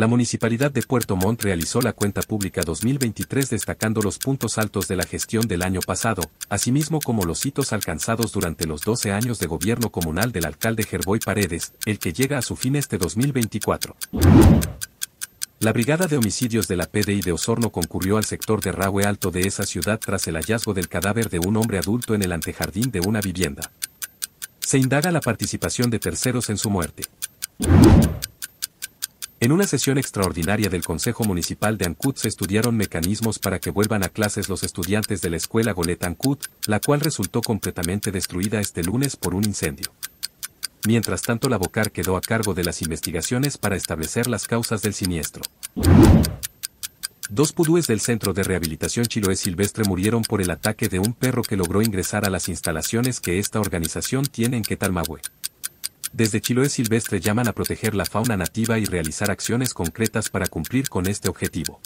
La Municipalidad de Puerto Montt realizó la cuenta pública 2023 destacando los puntos altos de la gestión del año pasado, asimismo como los hitos alcanzados durante los 12 años de gobierno comunal del alcalde Gerboy Paredes, el que llega a su fin este 2024. La Brigada de Homicidios de la PDI de Osorno concurrió al sector de Rahue Alto de esa ciudad tras el hallazgo del cadáver de un hombre adulto en el antejardín de una vivienda. Se indaga la participación de terceros en su muerte. En una sesión extraordinaria del Consejo Municipal de Ancud se estudiaron mecanismos para que vuelvan a clases los estudiantes de la escuela Golet Ancud, la cual resultó completamente destruida este lunes por un incendio. Mientras tanto, la Bocar quedó a cargo de las investigaciones para establecer las causas del siniestro. Dos pudúes del Centro de Rehabilitación Chiloé Silvestre murieron por el ataque de un perro que logró ingresar a las instalaciones que esta organización tiene en Quetalmahue. Desde Chiloé Silvestre llaman a proteger la fauna nativa y realizar acciones concretas para cumplir con este objetivo.